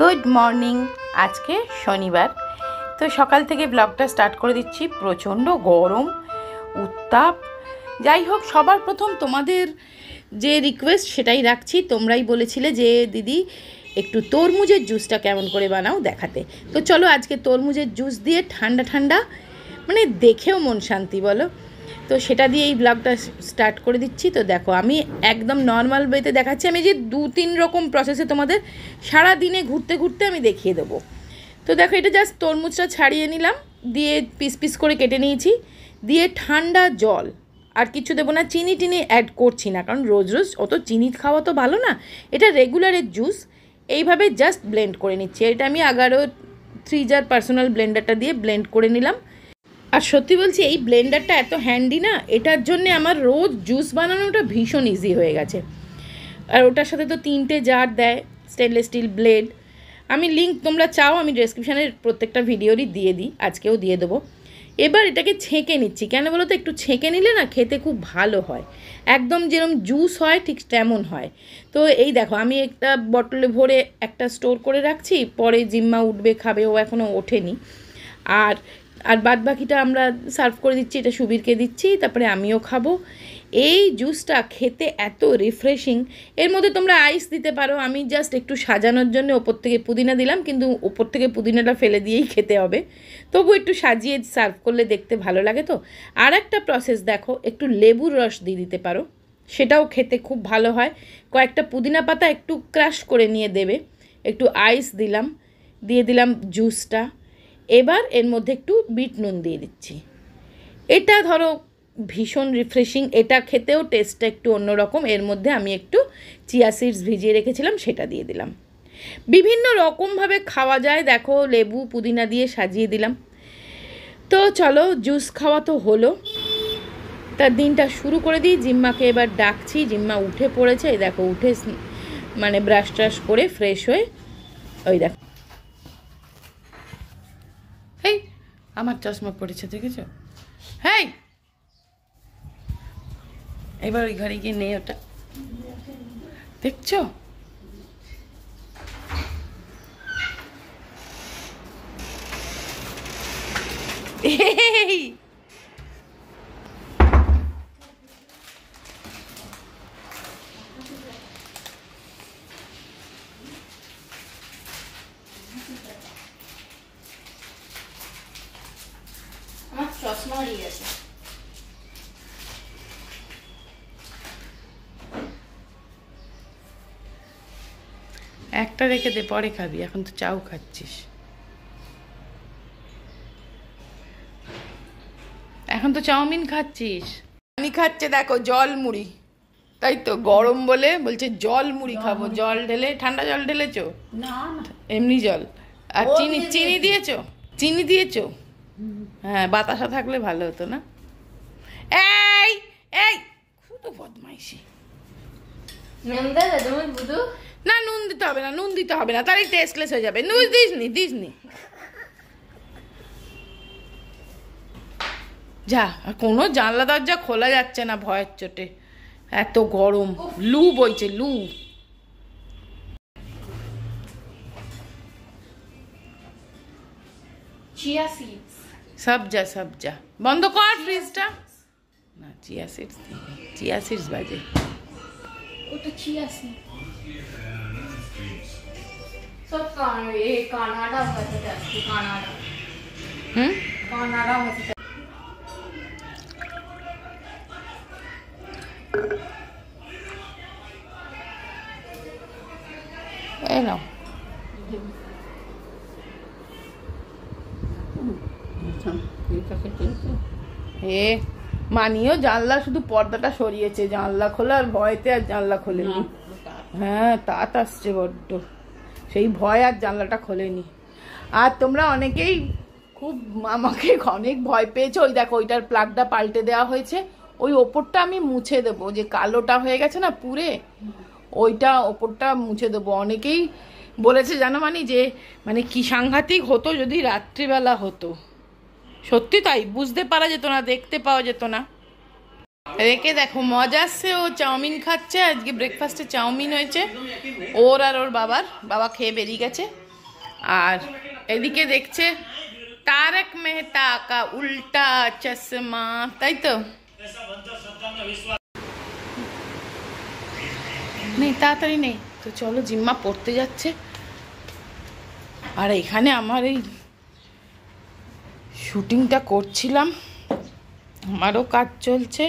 Good morning আজকে শনিবার তো সকাল থেকে ব্লগটা স্টার্ট করে দিচ্ছি প্রচণ্ড গরম উত্তাপ যাই হোক সবার প্রথম তোমাদের যে রিকোয়েস্ট সেটাই রাখছি তোমরাই বলেছিলে যে দিদি একটু তরমুজের জুসটা কেমন করে বানাও দেখাতে তো চলো আজকে তরমুজের জুস দিয়ে ঠান্ডা ঠান্ডা মানে দেখেও মন শান্তি বলো তো সেটা দিয়ে এই ব্লগটা স্টার্ট করে দিচ্ছি তো দেখো আমি একদম নর্মাল ওয়েতে দেখাচ্ছি আমি যে দু তিন রকম প্রসেসে তোমাদের সারা দিনে ঘুরতে ঘুরতে আমি দেখিয়ে দেবো তো দেখো এটা জাস্ট তরমুজটা ছাড়িয়ে নিলাম দিয়ে পিস পিস করে কেটে নিয়েছি দিয়ে ঠান্ডা জল আর কিছু দেবো না চিনি টিনি অ্যাড করছি না কারণ রোজ রোজ অত চিনি খাওয়া তো ভালো না এটা রেগুলারের জুস এইভাবে জাস্ট ব্লেন্ড করে নিচ্ছি এটা আমি আগারো থ্রি জার পার্সোনাল ব্লেন্ডারটা দিয়ে ব্লেন্ড করে নিলাম আর সত্যি বলছি এই ব্লেন্ডারটা এত হ্যান্ডি না এটার জন্যে আমার রোজ জুস বানানোটা ভীষণ ইজি হয়ে গেছে আর ওটার সাথে তো তিনটে জার দেয় স্টেনলেস স্টিল ব্লেড আমি লিঙ্ক তোমরা চাও আমি ডেসক্রিপশানের প্রত্যেকটা ভিডিওরই দিয়ে দিই আজকেও দিয়ে দেবো এবার এটাকে ছেঁকে নিচ্ছি কেন বলো তো একটু ছেঁকে নিলে না খেতে খুব ভালো হয় একদম যেরকম জুস হয় ঠিক তেমন হয় তো এই দেখো আমি একটা বটলে ভরে একটা স্টোর করে রাখছি পরে জিম্মা উঠবে খাবে ও এখনও ওঠেনি আর আর বাদ বাকিটা আমরা সার্ভ করে দিচ্ছি এটা সুবীরকে দিচ্ছি তারপরে আমিও খাবো এই জুসটা খেতে এত রিফ্রেশিং এর মধ্যে তোমরা আইস দিতে পারো আমি জাস্ট একটু সাজানোর জন্য ওপর থেকে পুদিনা দিলাম কিন্তু ওপর থেকে পুদিনাটা ফেলে দিয়েই খেতে হবে তবু একটু সাজিয়ে সার্ভ করলে দেখতে ভালো লাগে তো আর একটা প্রসেস দেখো একটু লেবুর রস দিয়ে দিতে পারো সেটাও খেতে খুব ভালো হয় কয়েকটা পুদিনা পাতা একটু ক্রাশ করে নিয়ে দেবে একটু আইস দিলাম দিয়ে দিলাম জুসটা এবার এর মধ্যে একটু বিট নুন দিয়ে দিচ্ছি এটা ধরো ভীষণ রিফ্রেশিং এটা খেতেও টেস্টটা একটু অন্যরকম এর মধ্যে আমি একটু চিয়া সিডস ভিজিয়ে রেখেছিলাম সেটা দিয়ে দিলাম বিভিন্ন রকমভাবে খাওয়া যায় দেখো লেবু পুদিনা দিয়ে সাজিয়ে দিলাম তো চলো জুস খাওয়া তো হলো তার দিনটা শুরু করে দিই জিম্মাকে এবার ডাকছি জিম্মা উঠে পড়েছে দেখো উঠে মানে ব্রাশ ট্রাশ করে ফ্রেশ হয়ে ওই দেখো আমার চশমা পড়েছে দেখেছো হ্যাঁ এবার ওই ঘরে গিয়ে নেই ওটা দেখছো Thank you. গেছে একটা রেখে দে পরে খাবি এখন তো চাও খাচ্ছিস এখন তো চাউমিন খাচ্ছিস আমি খাচ্ছে দেখো জল মুড়ি তাই তো গরম বলে বলছে জল মুড়ি খাবো জল ঢেলে ঠান্ডা জল ঢেলেছো না এমনি জল আর চিনি চিনি দিয়েছো চিনি দিয়েছো হ্যাঁ বাতাসা থাকলে ভালো হতো না এই এই শুধু বদমাইশি না নুন দিতে হবে না নুন দিতে হবে না টেস্টলেস হয়ে যাবে নুন যা কোনো জানলা দরজা খোলা যাচ্ছে না ভয়ের চোটে এত গরম লু বইছে লু চিয়া সিড সবজা সবজা বন্ধ কর ফ্রিজটা না চিয়া সিডস চিয়া সিডস বাজে ওটা চিয়া সিডস সব কানাডা কানাডা হতে কানাডা হুম কানাডা হতে হে মানিও জানলা শুধু পর্দাটা সরিয়েছে জানলা খোলা আর ভয়তে আর জানলা খোলেনি হ্যাঁ তাত আসছে বড্ড সেই ভয় আর জানলাটা খোলেনি আর তোমরা অনেকেই খুব আমাকে অনেক ভয় পেয়েছে ওই দেখো ওইটার প্লাগটা পাল্টে দেওয়া হয়েছে ওই ওপরটা আমি মুছে দেবো যে কালোটা হয়ে গেছে না পুরে ওইটা ওপরটা মুছে দেবো অনেকেই বলেছে জানো মানে যে মানে কি সাংঘাতিক হতো যদি রাত্রিবেলা হতো সত্যি তাই বুঝতে পারা যেত না দেখতে পাওয়া যেত না রেখে দেখো আসছে ও চাউমিন খাচ্ছে আজকে ব্রেকফাস্টে চাউমিন হয়েছে ওর আর ওর বাবার বাবা খেয়ে বেরিয়ে গেছে আর এদিকে দেখছে তারক মেহতা কা উল্টা চশমা তাই তো নেই তাড়াতাড়ি নেই তো চলো জিম্মা পড়তে যাচ্ছে আর এখানে আমার এই শুটিংটা করছিলাম আমারও কাজ চলছে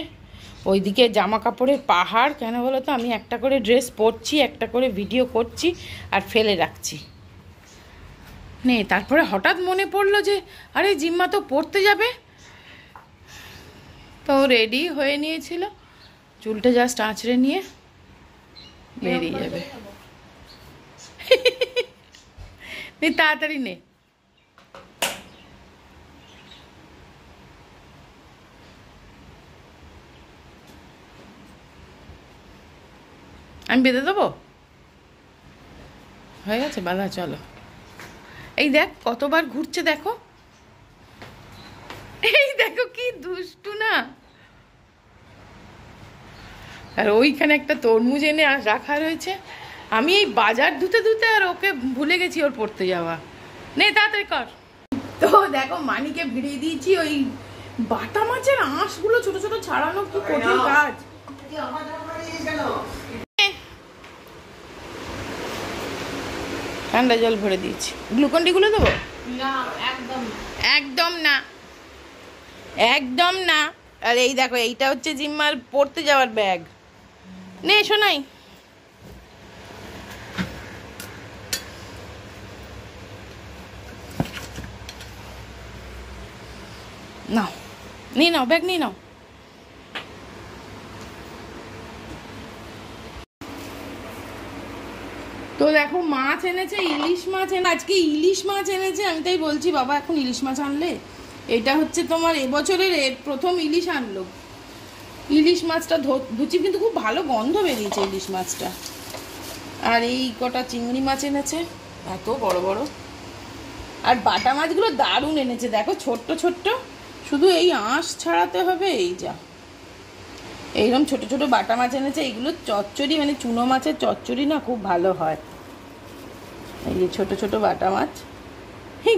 ওইদিকে জামা কাপড়ের পাহাড় কেন বলো তো আমি একটা করে ড্রেস পরছি একটা করে ভিডিও করছি আর ফেলে রাখছি নে তারপরে হঠাৎ মনে পড়লো যে আরে জিম্মা তো পড়তে যাবে তো রেডি হয়ে নিয়েছিল চুলটা জাস্ট আঁচড়ে নিয়ে বেরিয়ে যাবে তাড়াতাড়ি নে আমি বেঁধে দেবো হয়ে গেছে বাধা চলো এই দেখ কতবার ঘুরছে দেখো এই দেখো কি দুষ্টু না আর ওইখানে একটা তরমুজ এনে আর রাখা রয়েছে আমি এই বাজার ধুতে ধুতে আর ওকে ভুলে গেছি ওর পড়তে যাওয়া নে তাড়াতাড়ি কর তো দেখো মানিকে ভিড়িয়ে দিয়েছি ওই বাটা মাছের আঁশগুলো ছোট ছোট ছাড়ানো কি কঠিন কাজ ঠান্ডা জল ভরে দিয়েছি ডিগুলো দেবো একদম না একদম না আর এই দেখো এইটা হচ্ছে জিম্মার পড়তে যাওয়ার ব্যাগ নে শোনাই নাও নিয়ে নাও ব্যাগ নিয়ে নাও তো দেখো মাছ এনেছে ইলিশ মাছ এনে আজকে ইলিশ মাছ এনেছে আমি তাই বলছি বাবা এখন ইলিশ মাছ আনলে এটা হচ্ছে তোমার এবছরের প্রথম ইলিশ আনলো ইলিশ মাছটা ধুচি কিন্তু খুব ভালো গন্ধ বেরিয়েছে ইলিশ মাছটা আর এই কটা চিংড়ি মাছ এনেছে এত বড় বড় আর বাটা মাছগুলো দারুণ এনেছে দেখো ছোট্ট ছোট্ট শুধু এই আঁশ ছাড়াতে হবে এই যা এইরকম ছোট ছোট বাটা মাছ এনেছে এইগুলো চচ্চড়ি মানে চুনো মাছের চচ্চড়ি না খুব ভালো হয় এই যে ছোটো ছোটো বাটা মাছ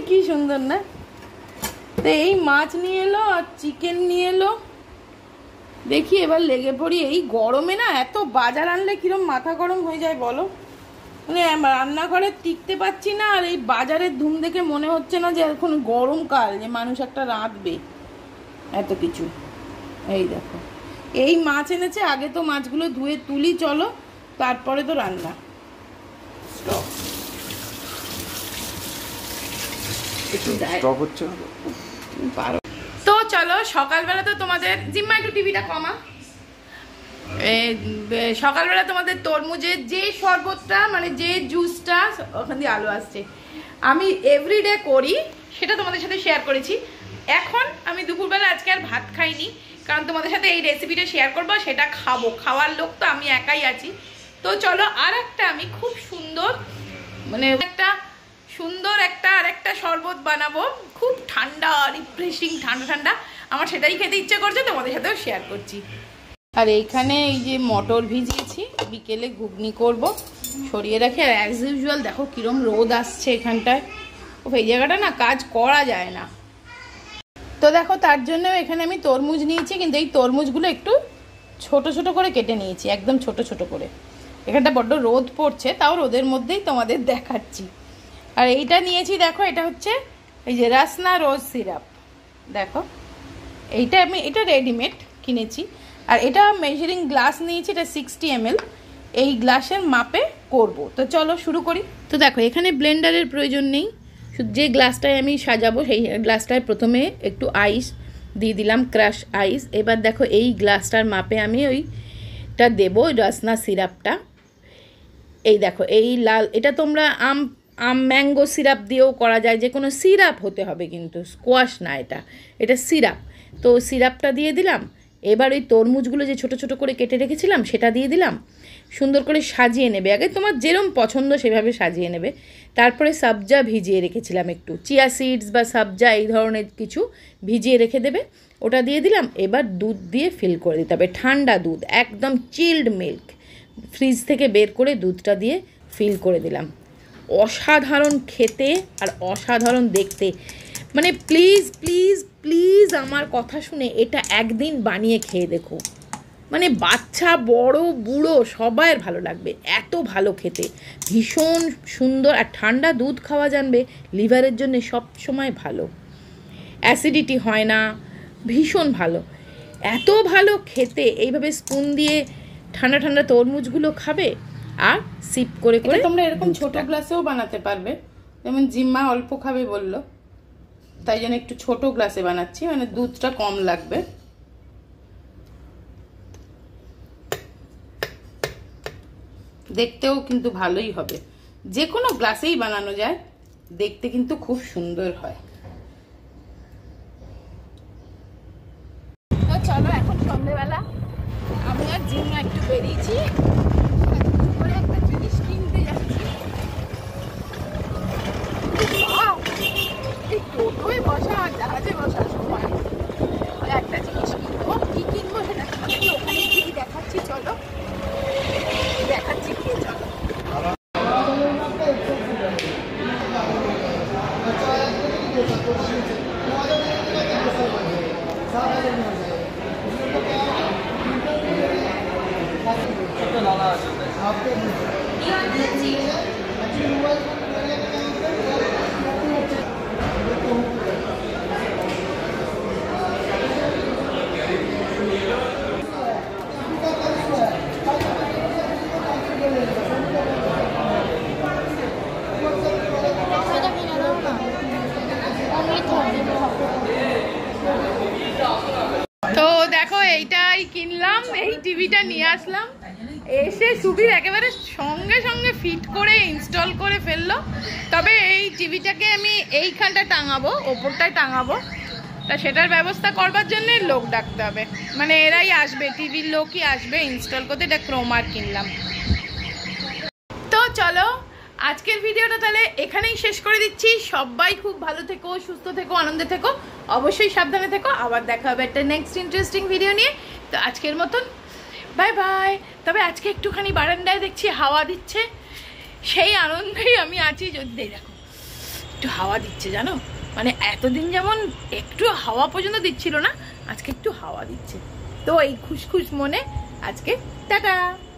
কি সুন্দর না তো এই মাছ নিয়ে এলো আর চিকেন নিয়ে এলো দেখি এবার লেগে পড়ি এই গরমে না এত বাজার আনলে কীরকম মাথা গরম হয়ে যায় বলো মানে রান্নাঘরে টিকতে পারছি না আর এই বাজারের ধুম দেখে মনে হচ্ছে না যে এখন গরমকাল যে মানুষ একটা রাঁধবে এত কিছু এই দেখো এই মাছ এনেছে আগে তো মাছগুলো ধুয়ে তুলি চলো তারপরে তো রান্না স্টপ তো চলো সকালবেলা তো তোমাদের জিম্মা একটু টিভিটা কমা সকালবেলা তোমাদের তরমুজের যে শরবতটা মানে যে জুসটা ওখান দিয়ে আলো আসছে আমি এভরিডে করি সেটা তোমাদের সাথে শেয়ার করেছি এখন আমি দুপুরবেলা আজকে আর ভাত খাইনি কারণ তোমাদের সাথে এই রেসিপিটা শেয়ার করবো সেটা খাবো খাওয়ার লোক তো আমি একাই আছি তো চলো আর একটা আমি খুব সুন্দর মানে একটা সুন্দর একটা আর একটা শরবত বানাবো খুব ঠান্ডা রিফ্রেশিং ঠান্ডা ঠান্ডা আমার সেটাই খেতে ইচ্ছে করছে তোমাদের সাথেও শেয়ার করছি আর এইখানে এই যে মটর ভিজিয়েছি বিকেলে ঘুগনি করব সরিয়ে রাখি আর অ্যাজ ইউজুয়াল দেখো কীরম রোদ আসছে এখানটায় ও এই জায়গাটা না কাজ করা যায় না তো দেখো তার জন্য এখানে আমি তরমুজ নিয়েছি কিন্তু এই তরমুজগুলো একটু ছোট ছোট করে কেটে নিয়েছি একদম ছোট ছোট করে এখানটা বড্ড রোদ পড়ছে তাও রোদের মধ্যেই তোমাদের দেখাচ্ছি আর এইটা নিয়েছি দেখো এটা হচ্ছে এই যে রাসনা রোজ সিরাপ দেখো এইটা আমি এটা রেডিমেড কিনেছি আর এটা মেজারিং গ্লাস নিয়েছি এটা সিক্সটি এম এই গ্লাসের মাপে করব তো চলো শুরু করি তো দেখো এখানে ব্লেন্ডারের প্রয়োজন নেই যে গ্লাসটায় আমি সাজাবো সেই গ্লাসটায় প্রথমে একটু আইস দিয়ে দিলাম ক্রাশ আইস এবার দেখো এই গ্লাসটার মাপে আমি ওইটা দেবো রসনা সিরাপটা এই দেখো এই লাল এটা তোমরা আম আম ম্যাঙ্গো সিরাপ দিয়েও করা যায় যে কোনো সিরাপ হতে হবে কিন্তু স্কোয়াশ না এটা এটা সিরাপ তো সিরাপটা দিয়ে দিলাম এবার ওই তরমুজগুলো যে ছোট ছোট করে কেটে রেখেছিলাম সেটা দিয়ে দিলাম সুন্দর করে সাজিয়ে নেবে আগে তোমার যেরম পছন্দ সেভাবে সাজিয়ে নেবে তারপরে সাবজা ভিজিয়ে রেখেছিলাম একটু চিয়া সিডস বা সাবজা এই ধরনের কিছু ভিজিয়ে রেখে দেবে ওটা দিয়ে দিলাম এবার দুধ দিয়ে ফিল করে দিতে হবে ঠান্ডা দুধ একদম চিল্ড মিল্ক ফ্রিজ থেকে বের করে দুধটা দিয়ে ফিল করে দিলাম অসাধারণ খেতে আর অসাধারণ দেখতে মানে প্লিজ প্লিজ প্লিজ আমার কথা শুনে এটা একদিন বানিয়ে খেয়ে দেখো মানে বাচ্চা বড় বুড়ো সবাইয়ের ভালো লাগবে এত ভালো খেতে ভীষণ সুন্দর আর ঠান্ডা দুধ খাওয়া জানবে লিভারের জন্য সবসময় ভালো অ্যাসিডিটি হয় না ভীষণ ভালো এত ভালো খেতে এইভাবে স্পুন দিয়ে ঠান্ডা ঠান্ডা তরমুজগুলো খাবে আর সিপ করে করে তোমরা এরকম ছোট গ্লাসেও বানাতে পারবে যেমন জিম্মা অল্প খাবে বললো তাই জন্য একটু ছোট গ্লাসে বানাচ্ছি মানে দুধটা কম লাগবে দেখতেও কিন্তু ভালোই হবে যে কোনো গ্লাসেই বানানো যায় দেখতে কিন্তু খুব সুন্দর হয় That's it. এই টিভিটা নিয়ে আসলাম এসে সুবির একেবারে সঙ্গে সঙ্গে ফিট করে ইনস্টল করে ফেললো তবে এই টিভিটাকে আমি এই খালটা টাঙাবো ওপরটায় টাঙাবো তা সেটার ব্যবস্থা করবার জন্য লোক ডাকতে হবে মানে এরাই আসবে টিভির লোকই আসবে ইনস্টল করতে এটা ক্রোমার কিনলাম তো চলো আজকের ভিডিওটা তাহলে এখানেই শেষ করে দিচ্ছি সবাই খুব ভালো থেকো সুস্থ থেকো আনন্দে থেকো অবশ্যই সাবধানে থেকো আবার দেখা হবে একটা নেক্সট ইন্টারেস্টিং ভিডিও নিয়ে তো আজকের মতন বাই বাই তবে আজকে একটুখানি বারান্দায় দেখছি হাওয়া দিচ্ছে সেই আনন্দেই আমি আছি যদি দেখো একটু হাওয়া দিচ্ছে জানো মানে এতদিন যেমন একটু হাওয়া পর্যন্ত দিচ্ছিল না আজকে একটু হাওয়া দিচ্ছে তো এই খুশখুশ মনে আজকে টাটা